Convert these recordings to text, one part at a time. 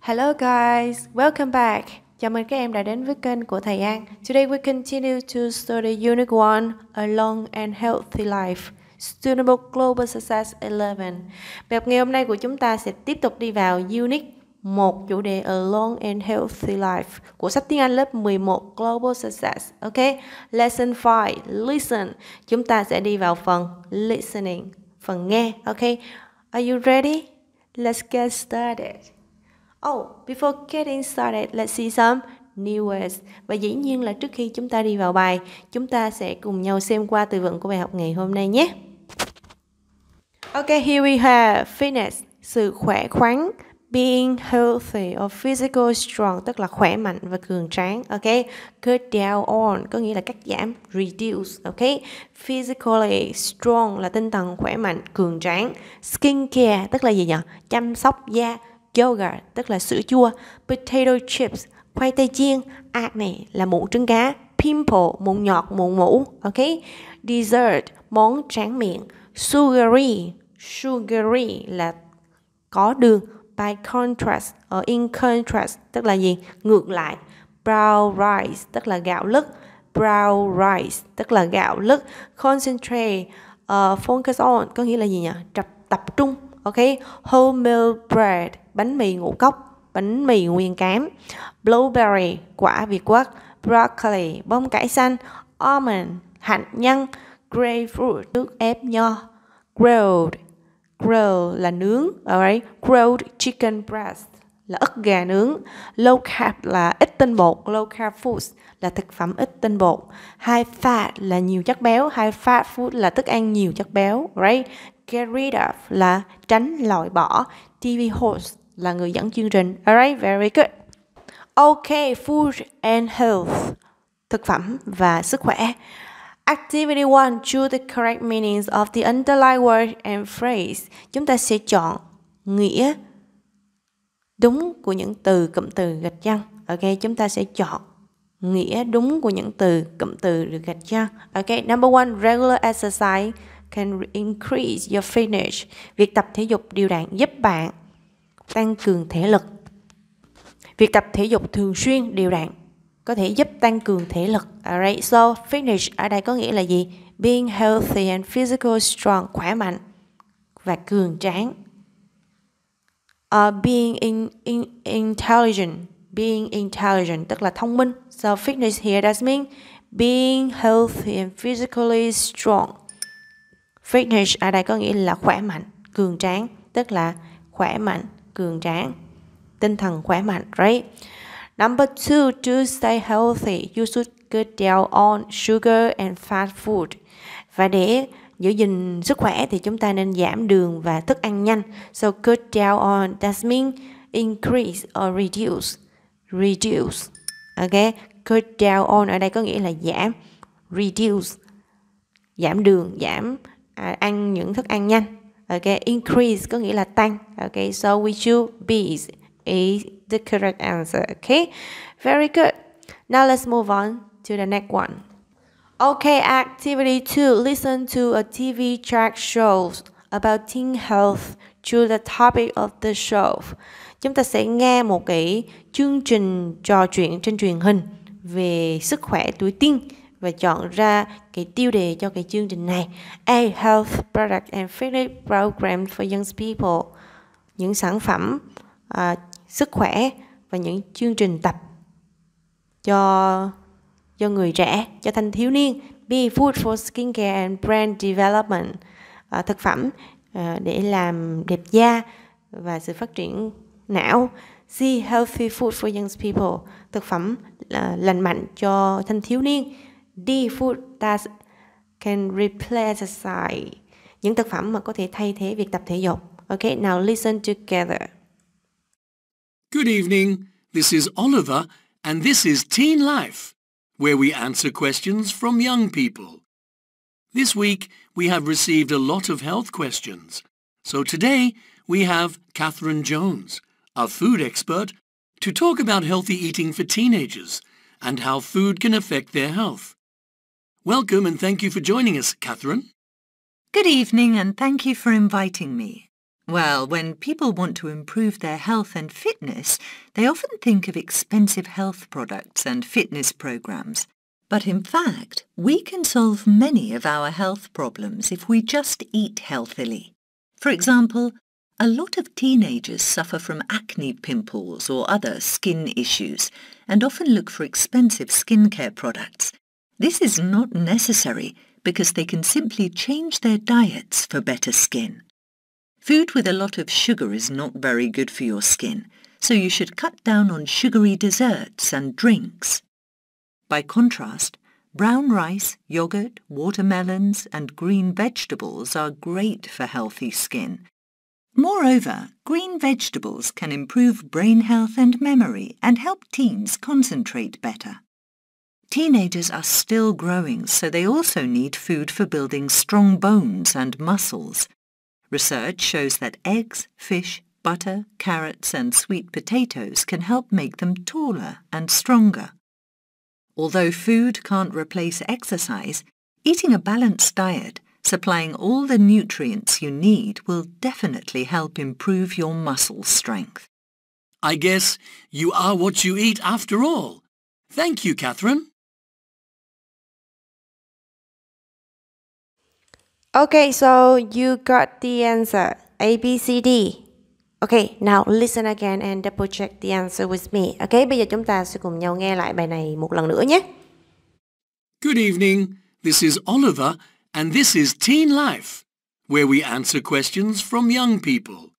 Hello guys, welcome back. Chào mừng các em đã đến với kênh của thầy An. Today we continue to study Unit 1 A Long and Healthy Life. Student Book Global Success 11. Bài học ngày hôm nay của chúng ta sẽ tiếp tục đi vào Unit một chủ đề A Long and Healthy Life của sách tiếng Anh lớp 11 Global Success. Ok, Lesson 5 Listen. Chúng ta sẽ đi vào phần listening, phần nghe. Ok, Are you ready? Let's get started. Oh, before getting started, let's see some new words. Và dĩ nhiên là trước khi chúng ta đi vào bài, chúng ta sẽ cùng nhau xem qua từ vựng của bài học ngày hôm nay nhé. Okay, here we have fitness, sự khỏe khoắn, being healthy or physical strong tức là khỏe mạnh và cường tráng Okay, cut down on có nghĩa là cắt giảm reduce Okay, physically strong là tinh thần khỏe mạnh cường tráng skin care tức là gì nhỉ chăm sóc da yogurt tức là sữa chua, potato chips, khoai tây chiên, acne là mụn trứng cá, pimple mụn nhọt mụn mũ, ok? Dessert món tráng miệng, sugary sugary là có đường, by contrast ở in contrast tức là gì? Ngược lại, brown rice tức là gạo lứt, brown rice tức là gạo lứt, concentrate uh, focus on có nghĩa là gì nhỉ? Tập tập trung ok wholemeal bread bánh mì ngũ cốc bánh mì nguyên cám blueberry quả việt quất broccoli bông cải xanh almond hạnh nhân grapefruit nước ép nho grilled grill là nướng alright grilled chicken breast là ức gà nướng low carb là ít tinh bột low carb foods là thực phẩm ít tinh bột high fat là nhiều chất béo high fat food là thức ăn nhiều chất béo right get rid of là tránh loại bỏ TV host là người dẫn chương trình alright very good okay food and health thực phẩm và sức khỏe Activity one, choose the correct meanings of the underlying word and phrase. Chúng ta sẽ chọn nghĩa đúng của những từ cụm từ gạch chân. Ok, chúng ta sẽ chọn nghĩa đúng của những từ cụm từ được gạch chân. Ok, number one regular exercise can increase your fitness. Việc tập thể dục đều đặn giúp bạn tăng cường thể lực. Việc tập thể dục thường xuyên đều đặn có thể giúp tăng cường thể lực. Alright, so fitness ở đây có nghĩa là gì? Being healthy and physical strong, khỏe mạnh và cường tráng. Uh, being in, in, intelligent, being intelligent tức là thông minh. So fitness here does mean being healthy and physically strong. Fitness ở đây có nghĩa là khỏe mạnh, cường tráng, tức là khỏe mạnh, cường tráng, tinh thần khỏe mạnh, right? Number two, to stay healthy, you should cut down on sugar and fast food. Và để giữ gìn sức khỏe thì chúng ta nên giảm đường và thức ăn nhanh. So cut down on, that means increase or reduce. Reduce. Okay, cut down on ở đây có nghĩa là giảm. Reduce. Giảm đường, giảm à, ăn những thức ăn nhanh okay increase có nghĩa là tăng okay so we choose be is, the correct answer okay very good now let's move on to the next one okay activity 2 listen to a TV track shows about teen health to the topic of the show chúng ta sẽ nghe một cái chương trình trò chuyện trên truyền hình về sức khỏe tuổi teen và chọn ra cái tiêu đề cho cái chương trình này A Health Product and Fitness Program for Young People những sản phẩm à, sức khỏe và những chương trình tập cho cho người trẻ, cho thanh thiếu niên B Food for Skincare and Brand Development à, thực phẩm à, để làm đẹp da và sự phát triển não C Healthy Food for Young People thực phẩm à, lành mạnh cho thanh thiếu niên D food that can replace exercise. Những thực phẩm mà có thể thay thế việc tập thể dục. Okay, now listen together. Good evening. This is Oliver and this is Teen Life, where we answer questions from young people. This week, we have received a lot of health questions. So today, we have Catherine Jones, a food expert, to talk about healthy eating for teenagers and how food can affect their health. Welcome and thank you for joining us, Catherine. Good evening and thank you for inviting me. Well, when people want to improve their health and fitness, they often think of expensive health products and fitness programs. But in fact, we can solve many of our health problems if we just eat healthily. For example, a lot of teenagers suffer from acne pimples or other skin issues and often look for expensive skincare products. This is not necessary because they can simply change their diets for better skin. Food with a lot of sugar is not very good for your skin, so you should cut down on sugary desserts and drinks. By contrast, brown rice, yogurt, watermelons and green vegetables are great for healthy skin. Moreover, green vegetables can improve brain health and memory and help teens concentrate better. Teenagers are still growing, so they also need food for building strong bones and muscles. Research shows that eggs, fish, butter, carrots and sweet potatoes can help make them taller and stronger. Although food can't replace exercise, eating a balanced diet, supplying all the nutrients you need will definitely help improve your muscle strength. I guess you are what you eat after all. Thank you, Catherine. Okay, so you got the answer A, B, C, D. Okay, now listen again and double check the answer with me. Okay, bây giờ chúng ta sẽ cùng nhau nghe lại bài này một lần nữa nhé. Good evening. This is Oliver and this is Teen Life, where we answer questions from young people.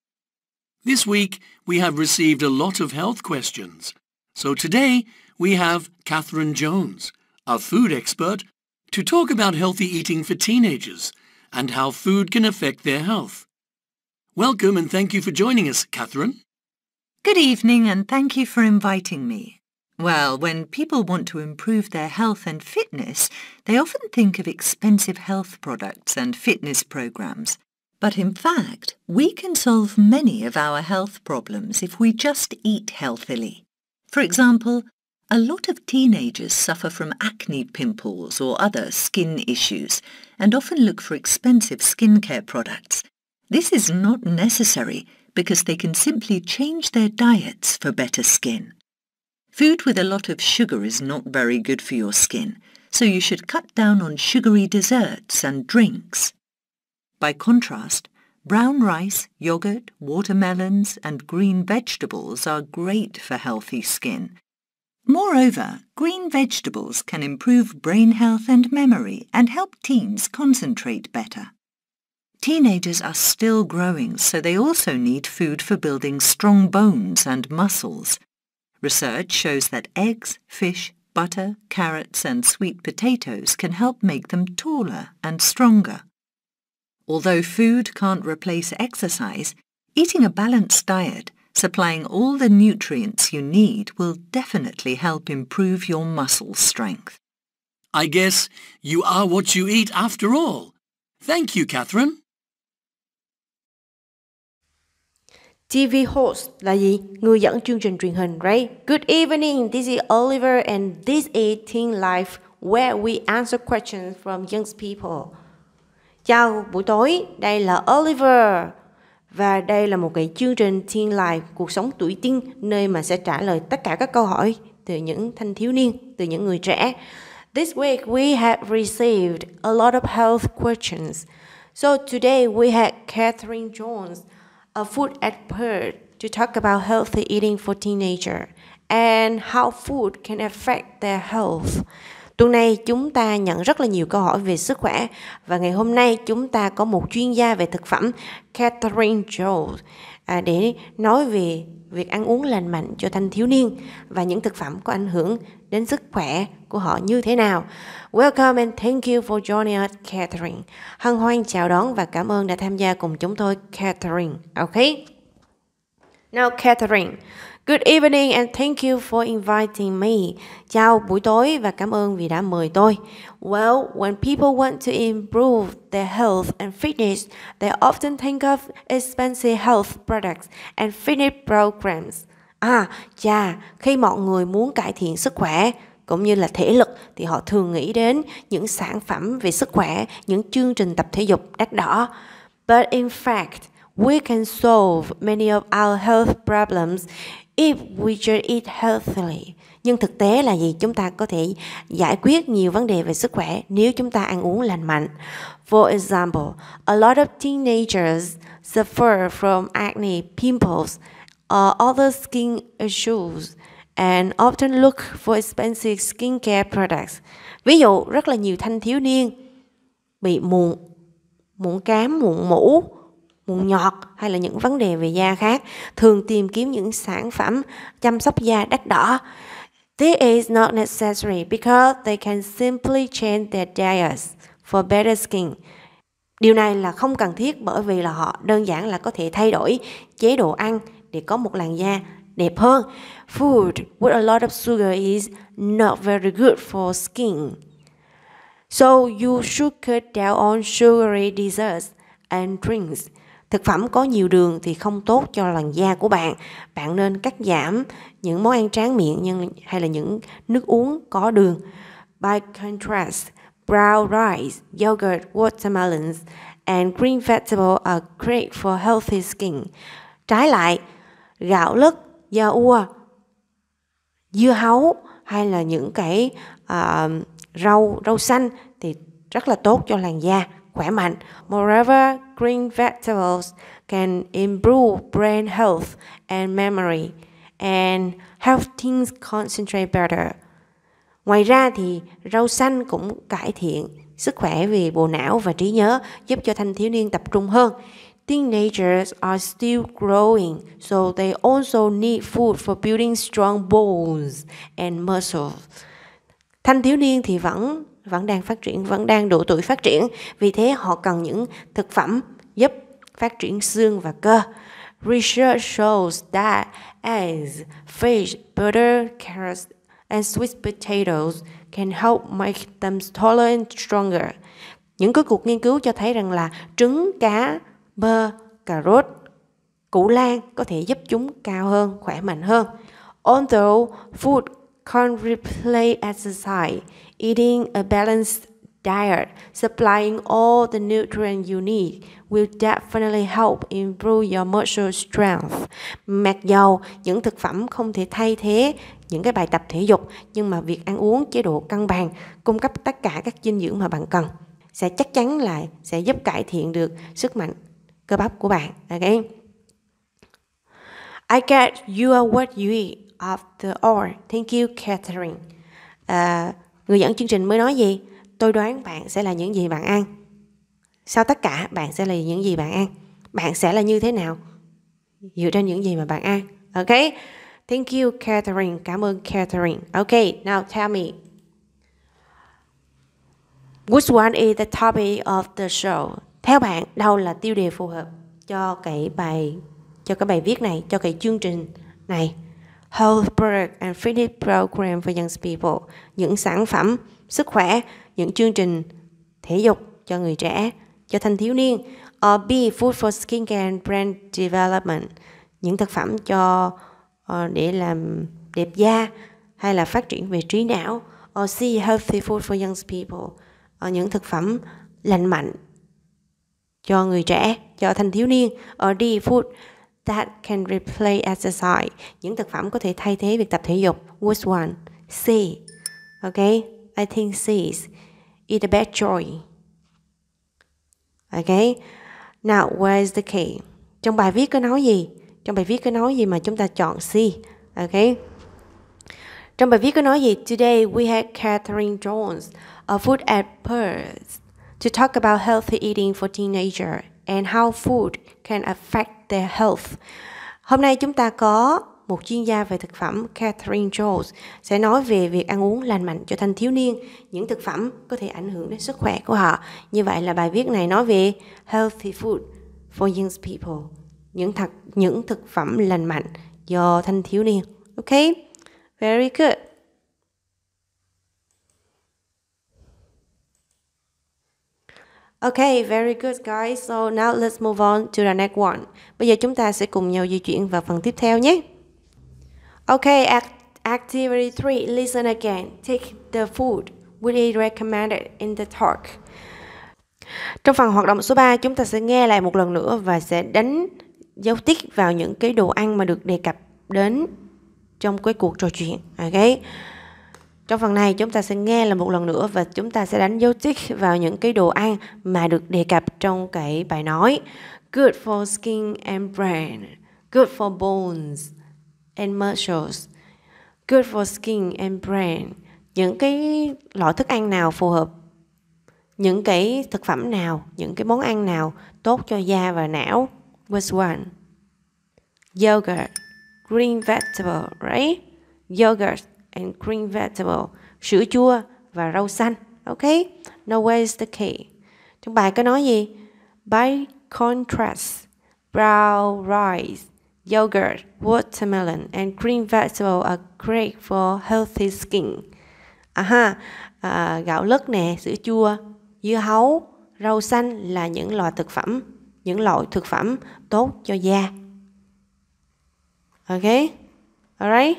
This week, we have received a lot of health questions. So today, we have Catherine Jones, a food expert, to talk about healthy eating for teenagers and how food can affect their health. Welcome and thank you for joining us, Catherine. Good evening and thank you for inviting me. Well, when people want to improve their health and fitness, they often think of expensive health products and fitness programs. But in fact, we can solve many of our health problems if we just eat healthily. For example, a lot of teenagers suffer from acne pimples or other skin issues, and often look for expensive skincare products. This is not necessary because they can simply change their diets for better skin. Food with a lot of sugar is not very good for your skin, so you should cut down on sugary desserts and drinks. By contrast, brown rice, yogurt, watermelons and green vegetables are great for healthy skin Moreover, green vegetables can improve brain health and memory and help teens concentrate better. Teenagers are still growing, so they also need food for building strong bones and muscles. Research shows that eggs, fish, butter, carrots and sweet potatoes can help make them taller and stronger. Although food can't replace exercise, eating a balanced diet Supplying all the nutrients you need will definitely help improve your muscle strength. I guess you are what you eat after all. Thank you, Catherine. TV host là gì? Người dẫn chương trình truyền hình, right? Good evening, this is Oliver and this is Teen Life where we answer questions from young people. Chào buổi tối, đây là Oliver. và đây là một cái chương trình thiên Life cuộc sống tuổi tiên nơi mà sẽ trả lời tất cả các câu hỏi từ những thanh thiếu niên, từ những người trẻ. This week we have received a lot of health questions. So today we had Catherine Jones, a food expert, to talk about healthy eating for teenager and how food can affect their health. Tuần này chúng ta nhận rất là nhiều câu hỏi về sức khỏe và ngày hôm nay chúng ta có một chuyên gia về thực phẩm Catherine Jones à, để nói về việc ăn uống lành mạnh cho thanh thiếu niên và những thực phẩm có ảnh hưởng đến sức khỏe của họ như thế nào. Welcome and thank you for joining us, Catherine. Hân hoan chào đón và cảm ơn đã tham gia cùng chúng tôi, Catherine. Okay? Now, Catherine, Good evening and thank you for inviting me. Chào buổi tối và cảm ơn vì đã mời tôi. Well, when people want to improve their health and fitness, they often think of expensive health products and fitness programs. À, chà, khi mọi người muốn cải thiện sức khỏe, cũng như là thể lực thì họ thường nghĩ đến những sản phẩm về sức khỏe, những chương trình tập thể dục đắt đỏ. But in fact, we can solve many of our health problems if we just eat healthily nhưng thực tế là gì chúng ta có thể giải quyết nhiều vấn đề về sức khỏe nếu chúng ta ăn uống lành mạnh for example a lot of teenagers suffer from acne pimples or other skin issues and often look for expensive skincare products ví dụ rất là nhiều thanh thiếu niên bị mụn mụn cám mụn mũ mụn nhọt hay là những vấn đề về da khác thường tìm kiếm những sản phẩm chăm sóc da đắt đỏ This is not necessary because they can simply change their diets for better skin. Điều này là không cần thiết bởi vì là họ đơn giản là có thể thay đổi chế độ ăn để có một làn da đẹp hơn. Food with a lot of sugar is not very good for skin. So you should cut down on sugary desserts and drinks thực phẩm có nhiều đường thì không tốt cho làn da của bạn bạn nên cắt giảm những món ăn tráng miệng nhưng hay là những nước uống có đường by contrast brown rice yogurt watermelons and green vegetables are great for healthy skin trái lại gạo lứt da ua dưa hấu hay là những cái uh, rau rau xanh thì rất là tốt cho làn da khỏe mạnh. Moreover, green vegetables can improve brain health and memory and help teens concentrate better. Ngoài ra thì rau xanh cũng cải thiện sức khỏe về bộ não và trí nhớ, giúp cho thanh thiếu niên tập trung hơn. Teenagers are still growing, so they also need food for building strong bones and muscles. Thanh thiếu niên thì vẫn vẫn đang phát triển vẫn đang độ tuổi phát triển vì thế họ cần những thực phẩm giúp phát triển xương và cơ Research shows that eggs, fish, butter, carrots, and sweet potatoes can help make them taller and stronger. Những cái cuộc nghiên cứu cho thấy rằng là trứng, cá, bơ, cà rốt, củ lan có thể giúp chúng cao hơn, khỏe mạnh hơn. Although food can't replace exercise, Eating a balanced diet, supplying all the nutrients you need will definitely help improve your muscle strength. Mặc dầu những thực phẩm không thể thay thế những cái bài tập thể dục, nhưng mà việc ăn uống chế độ cân bằng cung cấp tất cả các dinh dưỡng mà bạn cần sẽ chắc chắn là sẽ giúp cải thiện được sức mạnh cơ bắp của bạn. Okay. I get you are what you eat after all. Thank you, Catherine. Uh, người dẫn chương trình mới nói gì tôi đoán bạn sẽ là những gì bạn ăn sau tất cả bạn sẽ là những gì bạn ăn bạn sẽ là như thế nào dựa trên những gì mà bạn ăn ok thank you Catherine cảm ơn Catherine ok now tell me which one is the topic of the show theo bạn đâu là tiêu đề phù hợp cho cái bài cho cái bài viết này cho cái chương trình này health and fitness program for young people, những sản phẩm sức khỏe, những chương trình thể dục cho người trẻ, cho thanh thiếu niên. Or B, food for skincare and brand development, những thực phẩm cho uh, để làm đẹp da hay là phát triển về trí não. Or C, healthy food for young people, uh, những thực phẩm lành mạnh cho người trẻ, cho thanh thiếu niên. Or D, food that can replace exercise. Những thực phẩm có thể thay thế việc tập thể dục. Which one? C. Okay, I think C is eat a bad joy. Okay. Now, where is the key? Trong bài viết có nói gì? Trong bài viết có nói gì mà chúng ta chọn C? Okay. Trong bài viết có nói gì? Today we had Catherine Jones, a food expert, to talk about healthy eating for teenagers and how food can affect their health. Hôm nay chúng ta có một chuyên gia về thực phẩm Catherine Jones sẽ nói về việc ăn uống lành mạnh cho thanh thiếu niên, những thực phẩm có thể ảnh hưởng đến sức khỏe của họ. Như vậy là bài viết này nói về healthy food for young people, những thật những thực phẩm lành mạnh cho thanh thiếu niên. Okay, very good. Okay, very good guys. So now let's move on to the next one. Bây giờ chúng ta sẽ cùng nhau di chuyển vào phần tiếp theo nhé. Okay, act activity 3. Listen again. Take the food which is recommended in the talk. Trong phần hoạt động số 3, chúng ta sẽ nghe lại một lần nữa và sẽ đánh dấu tích vào những cái đồ ăn mà được đề cập đến trong cái cuộc trò chuyện. Okay. Trong phần này chúng ta sẽ nghe là một lần nữa và chúng ta sẽ đánh dấu tích vào những cái đồ ăn mà được đề cập trong cái bài nói. Good for skin and brain. Good for bones and muscles. Good for skin and brain. Những cái loại thức ăn nào phù hợp những cái thực phẩm nào, những cái món ăn nào tốt cho da và não. Which one? Yogurt, green vegetable, right? Yogurt and green vegetable, sữa chua và rau xanh. Ok? Now where is the key? Trong bài có nói gì? By contrast, brown rice, yogurt, watermelon and green vegetable are great for healthy skin. Aha, à, gạo lứt nè, sữa chua, dưa hấu, rau xanh là những loại thực phẩm, những loại thực phẩm tốt cho da. Okay? Alright?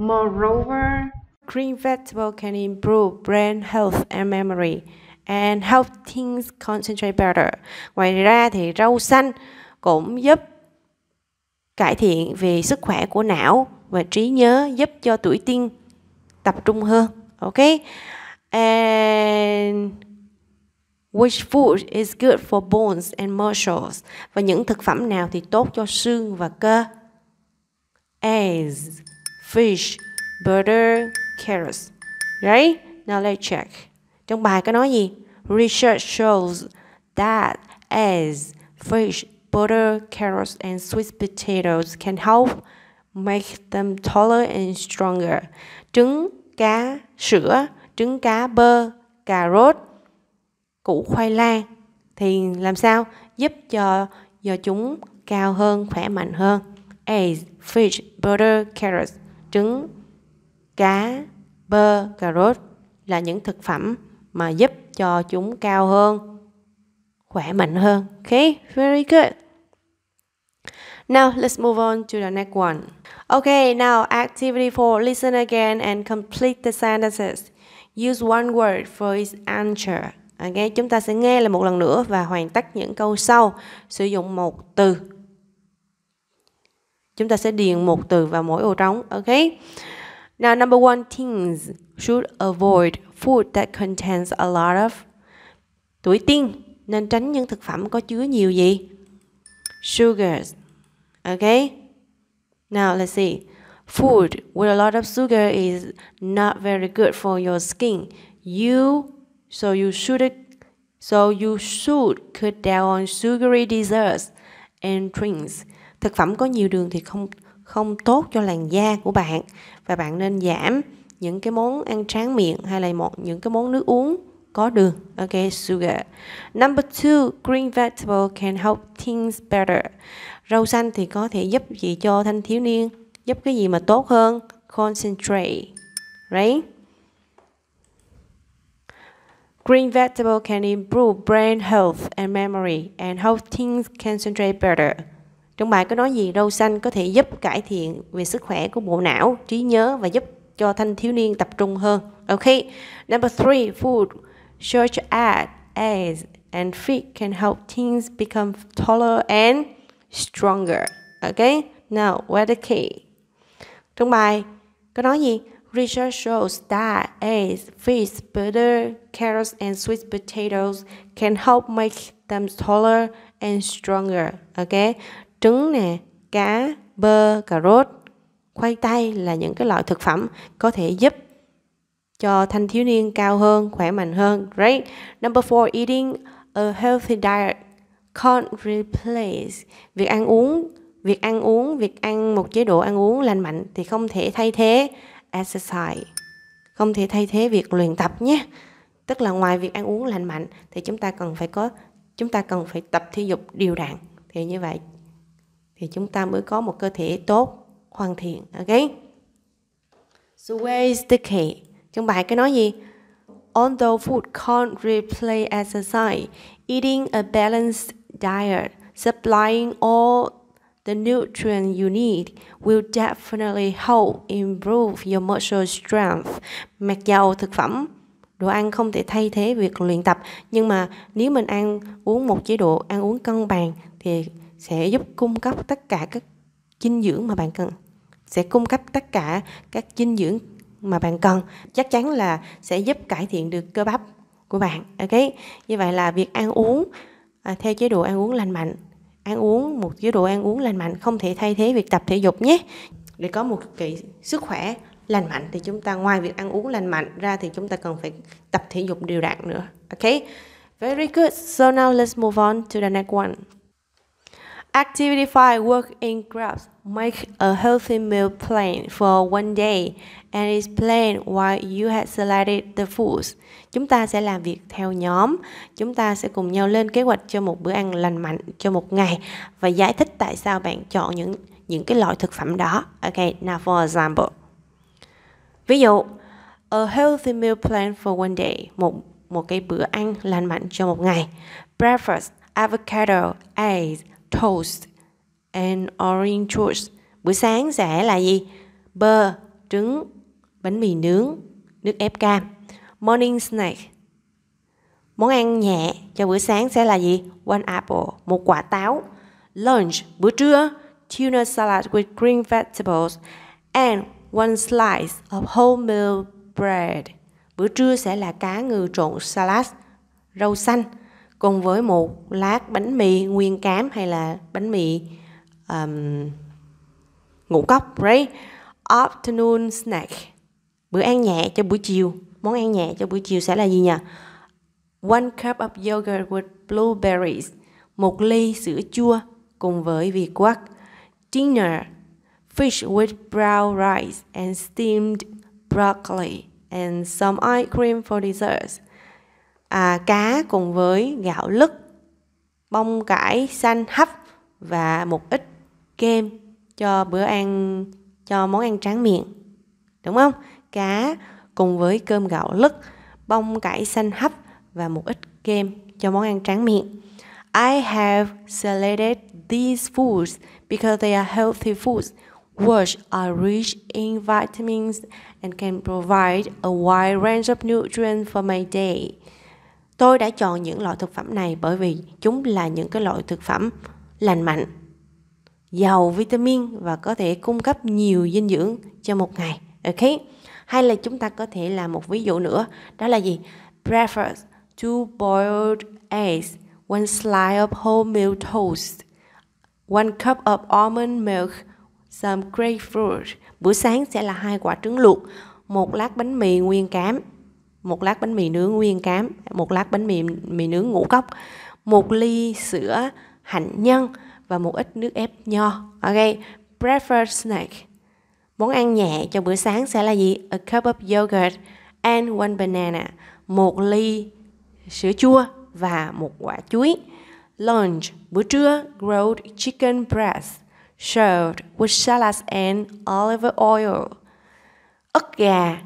Moreover, green vegetables can improve brain health and memory and help teens concentrate better. Ngoài ra thì rau xanh cũng giúp cải thiện về sức khỏe của não và trí nhớ giúp cho tuổi tiên tập trung hơn. Ok? And which food is good for bones and muscles? Và những thực phẩm nào thì tốt cho xương và cơ? As fish, butter, carrots. Right? Now let's check. Trong bài có nói gì? Research shows that eggs, fish, butter, carrots and sweet potatoes can help make them taller and stronger. Trứng, cá, sữa, trứng cá bơ, cà rốt, củ khoai lang thì làm sao giúp cho do chúng cao hơn, khỏe mạnh hơn. Eggs, fish, butter, carrots trứng, cá, bơ, cà rốt là những thực phẩm mà giúp cho chúng cao hơn, khỏe mạnh hơn. Okay, very good. Now let's move on to the next one. Okay, now activity four Listen again and complete the sentences. Use one word for each answer. Okay, chúng ta sẽ nghe lại một lần nữa và hoàn tất những câu sau. Sử dụng một từ Chúng ta sẽ điền một từ vào mỗi ô trống. Ok. Now number one, teens should avoid food that contains a lot of tuổi tiên nên tránh những thực phẩm có chứa nhiều gì? Sugars. Ok. Now let's see. Food with a lot of sugar is not very good for your skin. You so you should so you should cut down on sugary desserts and drinks thực phẩm có nhiều đường thì không không tốt cho làn da của bạn và bạn nên giảm những cái món ăn tráng miệng hay là một những cái món nước uống có đường. Ok, sugar. Number two, green vegetable can help things better. Rau xanh thì có thể giúp gì cho thanh thiếu niên? Giúp cái gì mà tốt hơn? Concentrate. Right? Green vegetable can improve brain health and memory and help things concentrate better trong bài có nói gì rau xanh có thể giúp cải thiện về sức khỏe của bộ não trí nhớ và giúp cho thanh thiếu niên tập trung hơn ok number three food such as eggs and fish can help teens become taller and stronger ok now what the key trong bài có nói gì Research shows that eggs, fish, butter, carrots, and sweet potatoes can help make them taller and stronger. Okay, trứng nè cá bơ cà rốt khoai tây là những cái loại thực phẩm có thể giúp cho thanh thiếu niên cao hơn khỏe mạnh hơn right number four eating a healthy diet can't replace việc ăn uống việc ăn uống việc ăn một chế độ ăn uống lành mạnh thì không thể thay thế exercise không thể thay thế việc luyện tập nhé tức là ngoài việc ăn uống lành mạnh thì chúng ta cần phải có chúng ta cần phải tập thể dục điều đặn thì như vậy thì chúng ta mới có một cơ thể tốt hoàn thiện ok so where is the key trong bài cái nói gì although food can't replace exercise eating a balanced diet supplying all the nutrient you need will definitely help improve your muscle strength mặc dầu thực phẩm đồ ăn không thể thay thế việc luyện tập nhưng mà nếu mình ăn uống một chế độ ăn uống cân bằng thì sẽ giúp cung cấp tất cả các dinh dưỡng mà bạn cần sẽ cung cấp tất cả các dinh dưỡng mà bạn cần chắc chắn là sẽ giúp cải thiện được cơ bắp của bạn ok như vậy là việc ăn uống à, theo chế độ ăn uống lành mạnh ăn uống một chế độ ăn uống lành mạnh không thể thay thế việc tập thể dục nhé để có một cái sức khỏe lành mạnh thì chúng ta ngoài việc ăn uống lành mạnh ra thì chúng ta cần phải tập thể dục đều đặn nữa ok very good so now let's move on to the next one Activity 5 Work in groups. Make a healthy meal plan for one day and explain why you had selected the foods. Chúng ta sẽ làm việc theo nhóm. Chúng ta sẽ cùng nhau lên kế hoạch cho một bữa ăn lành mạnh cho một ngày và giải thích tại sao bạn chọn những những cái loại thực phẩm đó. Ok, now for example. Ví dụ, a healthy meal plan for one day, một một cái bữa ăn lành mạnh cho một ngày. Breakfast avocado, eggs, toast and orange juice. Bữa sáng sẽ là gì? Bơ, trứng, bánh mì nướng, nước ép cam. Morning snack. Món ăn nhẹ cho bữa sáng sẽ là gì? One apple, một quả táo. Lunch, bữa trưa, tuna salad with green vegetables and one slice of wholemeal bread. Bữa trưa sẽ là cá ngừ trộn salad, rau xanh cùng với một lát bánh mì nguyên cám hay là bánh mì um, ngũ cốc right afternoon snack bữa ăn nhẹ cho buổi chiều món ăn nhẹ cho buổi chiều sẽ là gì nhỉ one cup of yogurt with blueberries một ly sữa chua cùng với vị quắc dinner fish with brown rice and steamed broccoli and some ice cream for dessert à, cá cùng với gạo lứt bông cải xanh hấp và một ít kem cho bữa ăn cho món ăn tráng miệng đúng không cá cùng với cơm gạo lứt bông cải xanh hấp và một ít kem cho món ăn tráng miệng I have selected these foods because they are healthy foods which are rich in vitamins and can provide a wide range of nutrients for my day. Tôi đã chọn những loại thực phẩm này bởi vì chúng là những cái loại thực phẩm lành mạnh, giàu vitamin và có thể cung cấp nhiều dinh dưỡng cho một ngày. Ok? Hay là chúng ta có thể làm một ví dụ nữa, đó là gì? Breakfast, two boiled eggs, one slice of wholemeal toast, one cup of almond milk, some grapefruit. Bữa sáng sẽ là hai quả trứng luộc, một lát bánh mì nguyên cám, một lát bánh mì nướng nguyên cám một lát bánh mì mì nướng ngũ cốc một ly sữa hạnh nhân và một ít nước ép nho ok breakfast snack món ăn nhẹ cho bữa sáng sẽ là gì a cup of yogurt and one banana một ly sữa chua và một quả chuối lunch bữa trưa grilled chicken breast served with salad and olive oil ức gà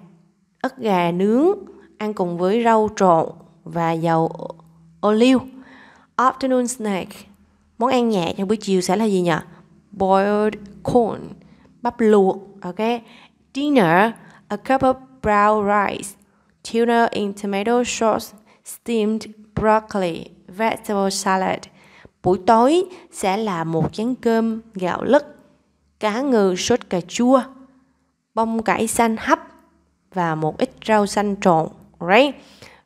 ức gà nướng ăn cùng với rau trộn và dầu ô liu. Afternoon snack, món ăn nhẹ trong buổi chiều sẽ là gì nhỉ? Boiled corn, bắp luộc, ok. Dinner, a cup of brown rice, tuna in tomato sauce, steamed broccoli, vegetable salad. Buổi tối sẽ là một chén cơm gạo lứt, cá ngừ sốt cà chua, bông cải xanh hấp và một ít rau xanh trộn right?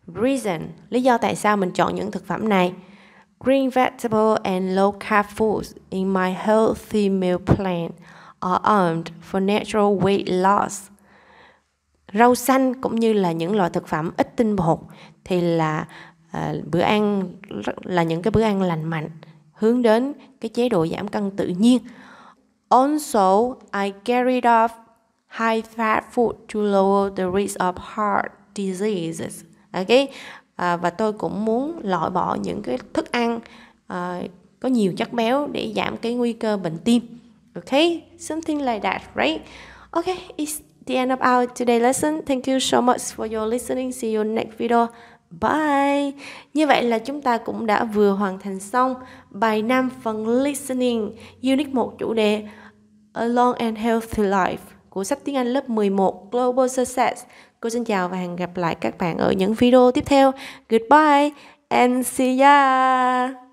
Reason, lý do tại sao mình chọn những thực phẩm này. Green vegetable and low carb foods in my healthy meal plan are aimed for natural weight loss. Rau xanh cũng như là những loại thực phẩm ít tinh bột thì là uh, bữa ăn là những cái bữa ăn lành mạnh hướng đến cái chế độ giảm cân tự nhiên. Also, I carried off high fat food to lower the risk of heart diseases okay? à, và tôi cũng muốn loại bỏ những cái thức ăn à, có nhiều chất béo để giảm cái nguy cơ bệnh tim okay something like that right okay it's the end of our today lesson thank you so much for your listening see you next video Bye! Như vậy là chúng ta cũng đã vừa hoàn thành xong bài 5 phần Listening Unit 1 chủ đề A Long and Healthy Life của sách tiếng Anh lớp 11 Global Success Cô xin chào và hẹn gặp lại các bạn ở những video tiếp theo. Goodbye and see ya!